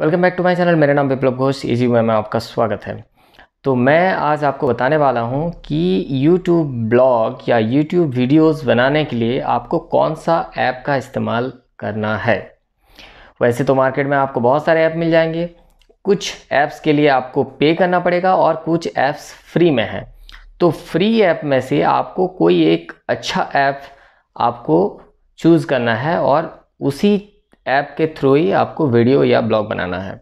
welcome back to my channel मेरा नाम विप्लव Ghosh easy way में आपका स्वागत है तो मैं आज आपको बताने वाला हूं कि यूट्यूब ब्लॉग या यूट्यूब वीडियोस बनाने के लिए आपको कौन सा ऐप का इस्तेमाल करना है वैसे तो मार्केट में आपको बहुत सारे ऐप मिल जाएंगे कुछ ऐप्स के लिए आपको पे करना पड़ेगा और कुछ ऐप्स फ्री में हैं तो फ्री ऐप में से आपको कोई एक अच्छा ऐप आपको चूज़ करना है और उसी ऐप के थ्रू ही आपको वीडियो या ब्लॉग बनाना है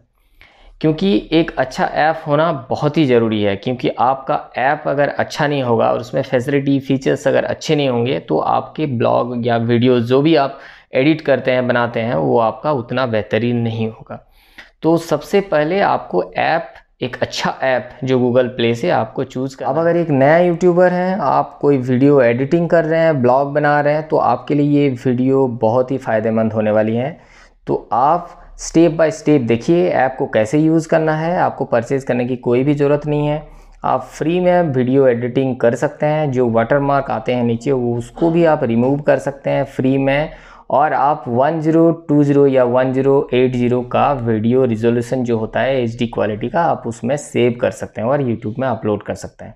क्योंकि एक अच्छा ऐप होना बहुत ही ज़रूरी है क्योंकि आपका ऐप अगर अच्छा नहीं होगा और उसमें फैसिलिटी फीचर्स अगर अच्छे नहीं होंगे तो आपके ब्लॉग या वीडियो जो भी आप एडिट करते हैं बनाते हैं वो आपका उतना बेहतरीन नहीं होगा तो सबसे पहले आपको ऐप एक अच्छा ऐप जो गूगल प्ले से आपको चूज़ कर आप अगर एक नया यूट्यूबर हैं आप कोई वीडियो एडिटिंग कर रहे हैं ब्लॉग बना रहे हैं तो आपके लिए ये वीडियो बहुत ही फ़ायदेमंद होने वाली है तो आप स्टेप बाय स्टेप देखिए ऐप को कैसे यूज़ करना है आपको परचेज़ करने की कोई भी ज़रूरत नहीं है आप फ्री में वीडियो एडिटिंग कर सकते हैं जो वाटरमार्क आते हैं नीचे वो उसको भी आप रिमूव कर सकते हैं फ्री में और आप 1020 या 1080 का वीडियो रिजोल्यूशन जो होता है एच क्वालिटी का आप उसमें सेव कर सकते हैं और यूट्यूब में अपलोड कर सकते हैं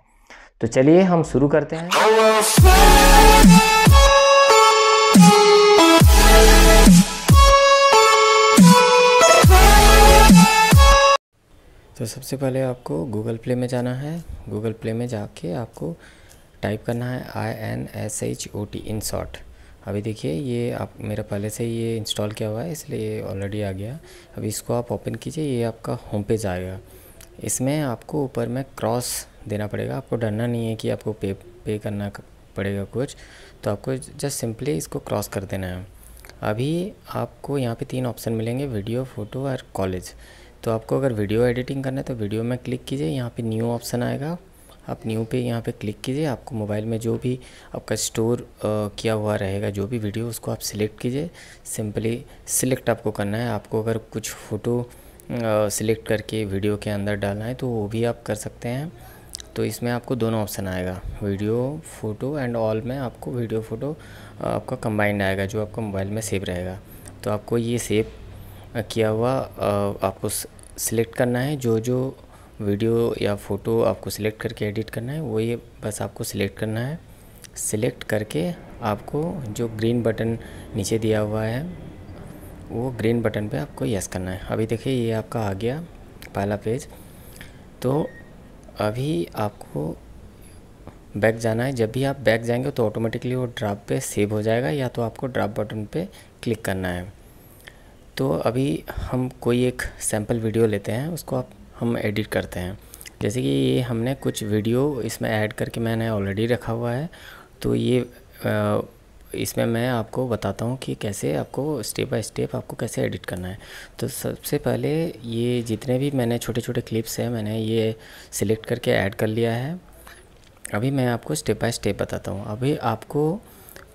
तो चलिए हम शुरू करते हैं तो सबसे पहले आपको गूगल प्ले में जाना है गूगल प्ले में जाके आपको टाइप करना है I N S H O T InShot अभी देखिए ये आप मेरा पहले से ये इंस्टॉल किया हुआ है इसलिए ये ऑलरेडी आ गया अभी इसको आप ओपन कीजिए ये आपका होम पेज आएगा इसमें आपको ऊपर में क्रॉस देना पड़ेगा आपको डरना नहीं है कि आपको पे पे करना पड़ेगा कुछ तो आपको जस्ट सिंपली इसको क्रॉस कर देना है अभी आपको यहाँ पे तीन ऑप्शन मिलेंगे वीडियो फ़ोटो और कॉलेज तो आपको अगर वीडियो एडिटिंग करना है तो वीडियो में क्लिक कीजिए यहाँ पे न्यू ऑप्शन आएगा आप न्यू पे यहाँ पे क्लिक कीजिए आपको मोबाइल में जो भी आपका स्टोर किया हुआ रहेगा जो भी वीडियो उसको आप सिलेक्ट कीजिए सिंपली सिलेक्ट आपको करना है आपको अगर कुछ फ़ोटो सिलेक्ट करके वीडियो के अंदर डालना है तो वो भी आप कर सकते हैं तो इसमें आपको दोनों ऑप्शन आएगा वीडियो फ़ोटो एंड ऑल में आपको वीडियो फ़ोटो आपका कंबाइंड आएगा जो आपका मोबाइल में सेव रहेगा तो आपको ये सेव किया हुआ आपको सिलेक्ट करना है जो जो वीडियो या फ़ोटो आपको सिलेक्ट करके एडिट करना है वो ये बस आपको सिलेक्ट करना है सिलेक्ट करके आपको जो ग्रीन बटन नीचे दिया हुआ है वो ग्रीन बटन पे आपको यस करना है अभी देखिए ये आपका आ गया पहला पेज तो अभी आपको बैक जाना है जब भी आप बैक जाएंगे तो ऑटोमेटिकली वो ड्राप पे सेव हो जाएगा या तो आपको ड्राप बटन पे क्लिक करना है तो अभी हम कोई एक सैम्पल वीडियो लेते हैं उसको आप हम एडिट करते हैं जैसे कि ये हमने कुछ वीडियो इसमें ऐड करके मैंने ऑलरेडी रखा हुआ है तो ये इसमें मैं आपको बताता हूँ कि कैसे आपको स्टेप बाय स्टेप आपको कैसे एडिट करना है तो सबसे पहले ये जितने भी मैंने छोटे छोटे क्लिप्स हैं मैंने ये सिलेक्ट करके ऐड कर लिया है अभी मैं आपको स्टेप बाय स्टेप बताता हूँ अभी आपको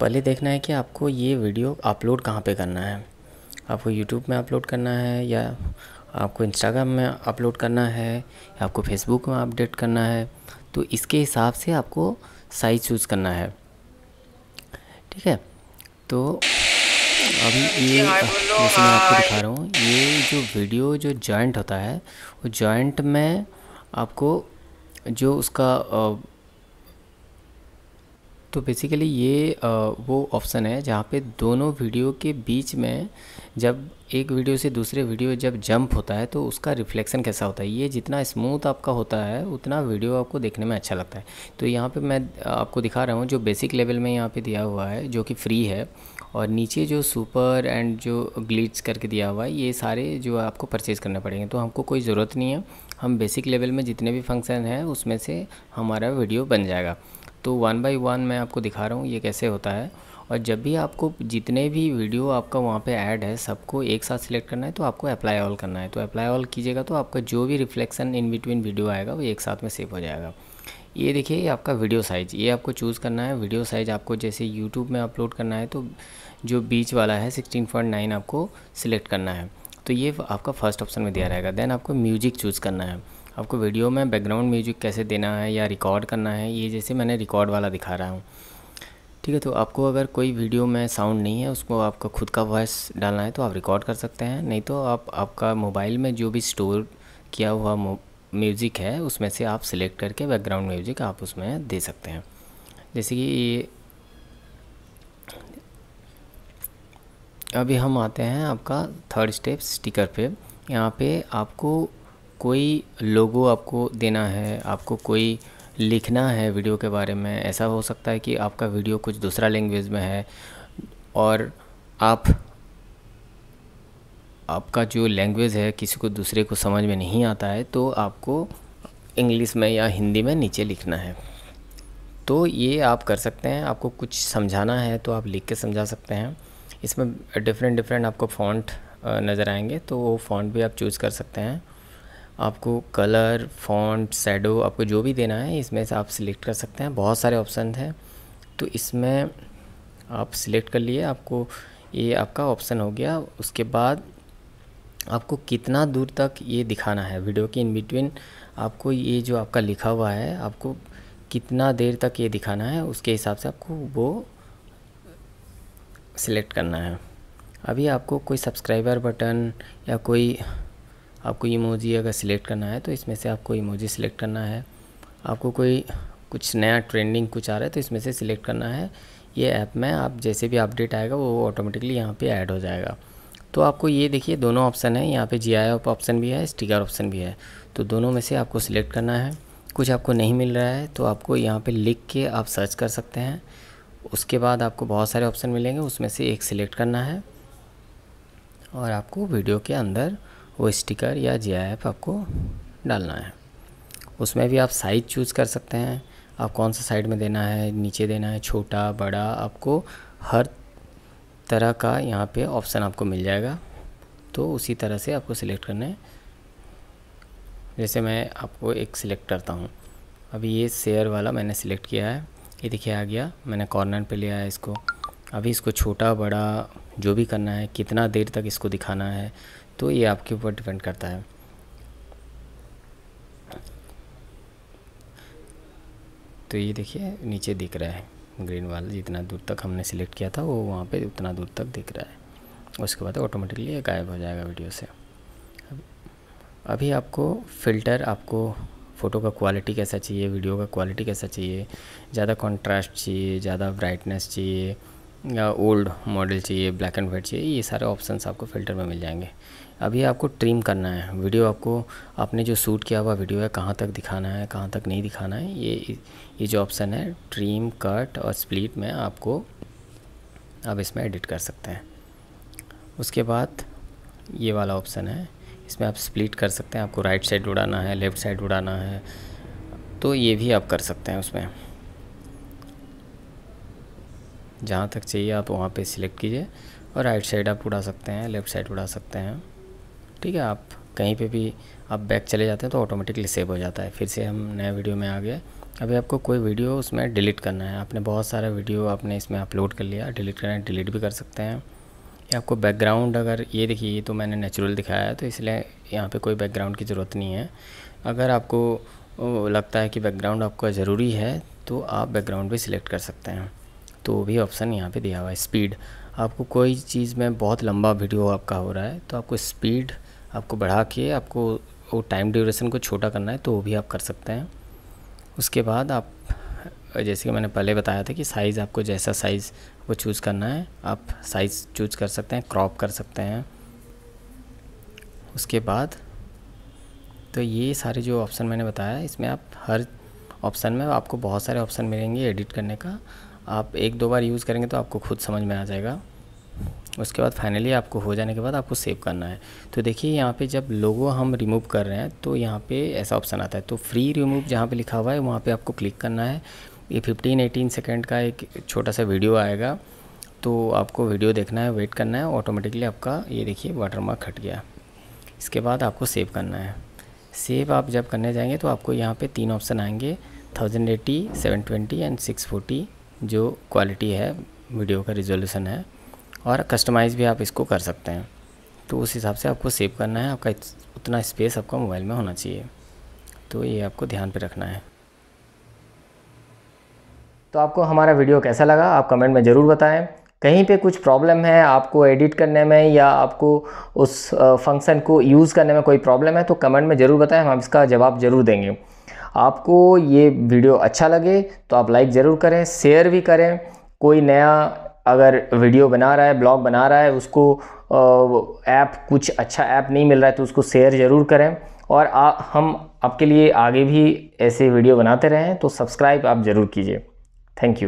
पहले देखना है कि आपको ये वीडियो अपलोड कहाँ पर करना है आपको यूट्यूब में अपलोड करना है या आपको इंस्टाग्राम में अपलोड करना है या आपको फेसबुक में अपडेट करना है तो इसके हिसाब से आपको साइज चूज़ करना है ठीक है तो अभी ये जैसे मैं आपको दिखा रहा हूँ ये जो वीडियो जो जॉइंट होता है वो जॉइंट में आपको जो उसका तो बेसिकली ये वो ऑप्शन है जहाँ पे दोनों वीडियो के बीच में जब एक वीडियो से दूसरे वीडियो जब जंप होता है तो उसका रिफ्लेक्शन कैसा होता है ये जितना स्मूथ आपका होता है उतना वीडियो आपको देखने में अच्छा लगता है तो यहाँ पे मैं आपको दिखा रहा हूँ जो बेसिक लेवल में यहाँ पे दिया हुआ है जो कि फ्री है और नीचे जो सुपर एंड जो ग्लिट्स करके दिया हुआ है ये सारे जो आपको परचेज़ करने पड़ेंगे तो हमको कोई ज़रूरत नहीं है हम बेसिक लेवल में जितने भी फंक्शन हैं उसमें से हमारा वीडियो बन जाएगा तो वन बाई वन मैं आपको दिखा रहा हूँ ये कैसे होता है और जब भी आपको जितने भी वीडियो आपका वहाँ पे ऐड है सबको एक साथ सिलेक्ट करना है तो आपको अप्लाई ऑल करना है तो अप्लाई ऑल कीजिएगा तो आपका जो भी रिफ्लेक्शन इन बिटवीन वीडियो आएगा वो एक साथ में सेव हो जाएगा ये देखिए ये आपका वीडियो साइज़ ये आपको चूज़ करना है वीडियो साइज़ आपको जैसे यूट्यूब में अपलोड करना है तो जो बीच वाला है सिक्सटीन आपको सिलेक्ट करना है तो ये आपका फर्स्ट ऑप्शन में दिया रहेगा देन आपको म्यूजिक चूज़ करना है आपको वीडियो में बैकग्राउंड म्यूजिक कैसे देना है या रिकॉर्ड करना है ये जैसे मैंने रिकॉर्ड वाला दिखा रहा हूँ ठीक है तो आपको अगर कोई वीडियो में साउंड नहीं है उसको आपका खुद का वॉइस डालना है तो आप रिकॉर्ड कर सकते हैं नहीं तो आप आपका मोबाइल में जो भी स्टोर किया हुआ म्यूज़िक है उसमें से आप सिलेक्ट करके बैकग्राउंड म्यूज़िक आप उसमें दे सकते हैं जैसे कि ये अभी हम आते हैं आपका थर्ड स्टेप स्टिकर पे यहाँ पे आपको कोई लोगो आपको देना है आपको कोई लिखना है वीडियो के बारे में ऐसा हो सकता है कि आपका वीडियो कुछ दूसरा लैंग्वेज में है और आप आपका जो लैंग्वेज है किसी को दूसरे को समझ में नहीं आता है तो आपको इंग्लिश में या हिंदी में नीचे लिखना है तो ये आप कर सकते हैं आपको कुछ समझाना है तो आप लिख के समझा सकते हैं इसमें डिफरेंट डिफरेंट आपको फॉन्ट नज़र आएंगे तो वो फॉन्ट भी आप चूज़ कर सकते हैं आपको कलर फॉन्ट सैडो आपको जो भी देना है इसमें से आप सिलेक्ट कर सकते हैं बहुत सारे ऑप्शन हैं तो इसमें आप सिलेक्ट कर लिए आपको ये आपका ऑप्शन हो गया उसके बाद आपको कितना दूर तक ये दिखाना है वीडियो के इन बिटवीन आपको ये जो आपका लिखा हुआ है आपको कितना देर तक ये दिखाना है उसके हिसाब से आपको वो सिलेक्ट करना है अभी आपको कोई सब्सक्राइबर बटन या कोई आपको इमोजी अगर सिलेक्ट करना है तो इसमें से आपको इमोजी सिलेक्ट करना है आपको कोई कुछ नया ट्रेंडिंग कुछ आ रहा है तो इसमें से सिलेक्ट करना है ये ऐप में आप जैसे भी अपडेट आएगा वो ऑटोमेटिकली यहाँ पे ऐड हो जाएगा तो आपको ये देखिए दोनों ऑप्शन है यहाँ पे जी आई ऑप्शन भी है स्टिकर ऑप्शन भी है तो दोनों में से आपको सिलेक्ट करना है कुछ आपको नहीं मिल रहा है तो आपको यहाँ पर लिख के आप सर्च कर सकते हैं उसके बाद आपको बहुत सारे ऑप्शन मिलेंगे उसमें से एक सिलेक्ट करना है और आपको वीडियो के अंदर वो स्टिकर या जी आपको डालना है उसमें भी आप साइज़ चूज़ कर सकते हैं आप कौन सा साइड में देना है नीचे देना है छोटा बड़ा आपको हर तरह का यहाँ पे ऑप्शन आपको मिल जाएगा तो उसी तरह से आपको सिलेक्ट करना है जैसे मैं आपको एक सिलेक्ट करता हूँ अभी ये शेयर वाला मैंने सिलेक्ट किया है ये देखिए आ गया मैंने कॉर्नर पे लिया है इसको अभी इसको छोटा बड़ा जो भी करना है कितना देर तक इसको दिखाना है तो ये आपके ऊपर डिपेंड करता है तो ये देखिए नीचे दिख रहा है ग्रीन वाला जितना दूर तक हमने सिलेक्ट किया था वो वहाँ पे उतना दूर तक दिख रहा है उसके बाद ऑटोमेटिकली गायब हो जाएगा वीडियो से अभी आपको फ़िल्टर आपको फ़ोटो का क्वालिटी कैसा चाहिए वीडियो का क्वालिटी कैसा चाहिए ज़्यादा कॉन्ट्रास्ट चाहिए ज़्यादा ब्राइटनेस चाहिए या ओल्ड मॉडल चाहिए ब्लैक एंड वाइट चाहिए ये सारे ऑप्शन आपको फ़िल्टर में मिल जाएंगे अभी आपको ट्रिम करना है वीडियो आपको आपने जो शूट किया हुआ वीडियो है कहाँ तक दिखाना है कहाँ तक नहीं दिखाना है ये ये जो ऑप्शन है ट्रिम कट और स्प्लिट में आपको आप इसमें एडिट कर सकते हैं उसके बाद ये वाला ऑप्शन है इसमें आप स्प्लिट कर सकते हैं आपको राइट साइड उड़ाना है लेफ़्ट साइड उड़ाना है तो ये भी आप कर सकते हैं उसमें जहाँ तक चाहिए आप वहाँ पे सिलेक्ट कीजिए और राइट साइड आप उड़ा सकते हैं लेफ़्ट साइड उड़ा सकते हैं ठीक है आप कहीं पे भी आप बैक चले जाते हैं तो ऑटोमेटिकली सेव हो जाता है फिर से हम नए वीडियो में आ गए अभी आपको कोई वीडियो उसमें डिलीट करना है आपने बहुत सारा वीडियो आपने इसमें अपलोड कर लिया डिलीट करना है डिलीट भी कर सकते हैं या आपको बैकग्राउंड अगर ये देखिए तो मैंने नेचुरल दिखाया है तो इसलिए यहाँ पर कोई बैकग्राउंड की ज़रूरत नहीं है अगर आपको लगता है कि बैकग्राउंड आपका ज़रूरी है तो आप बैकग्राउंड भी सिलेक्ट कर सकते हैं तो भी ऑप्शन यहाँ पे दिया हुआ है स्पीड आपको कोई चीज़ में बहुत लंबा वीडियो आपका हो रहा है तो आपको स्पीड आपको बढ़ा के आपको वो टाइम ड्यूरेशन को छोटा करना है तो वो भी आप कर सकते हैं उसके बाद आप जैसे कि मैंने पहले बताया था कि साइज़ आपको जैसा साइज़ वो चूज़ करना है आप साइज़ चूज़ कर सकते हैं क्रॉप कर सकते हैं उसके बाद तो ये सारे जो ऑप्शन मैंने बताया इसमें आप हर ऑप्शन में आपको बहुत सारे ऑप्शन मिलेंगे एडिट करने का आप एक दो बार यूज़ करेंगे तो आपको खुद समझ में आ जाएगा उसके बाद फाइनली आपको हो जाने के बाद आपको सेव करना है तो देखिए यहाँ पे जब लोगो हम रिमूव कर रहे हैं तो यहाँ पे ऐसा ऑप्शन आता है तो फ्री रिमूव जहाँ पे लिखा हुआ है वहाँ पे आपको क्लिक करना है ये 15 18 सेकंड का एक छोटा सा वीडियो आएगा तो आपको वीडियो देखना है वेट करना है ऑटोमेटिकली आपका ये देखिए मार्क हट गया इसके बाद आपको सेव करना है सेव आप जब करने जाएंगे तो आपको यहाँ पर तीन ऑप्शन आएँगे thousand eighty seven twenty and six forty जो क्वालिटी है वीडियो का रिजोल्यूशन है और कस्टमाइज़ भी आप इसको कर सकते हैं तो उस हिसाब से आपको सेव करना है आपका उतना स्पेस आपका मोबाइल में होना चाहिए तो ये आपको ध्यान पर रखना है तो आपको हमारा वीडियो कैसा लगा आप कमेंट में ज़रूर बताएं कहीं पे कुछ प्रॉब्लम है आपको एडिट करने में या आपको उस फंक्शन को यूज़ करने में कोई प्रॉब्लम है तो कमेंट में ज़रूर बताएं हम इसका जवाब ज़रूर देंगे आपको ये वीडियो अच्छा लगे तो आप लाइक ज़रूर करें शेयर भी करें कोई नया अगर वीडियो बना रहा है ब्लॉग बना रहा है उसको ऐप कुछ अच्छा ऐप नहीं मिल रहा है तो उसको शेयर ज़रूर करें और आ, हम आपके लिए आगे भी ऐसे वीडियो बनाते रहें तो सब्सक्राइब आप ज़रूर कीजिए थैंक यू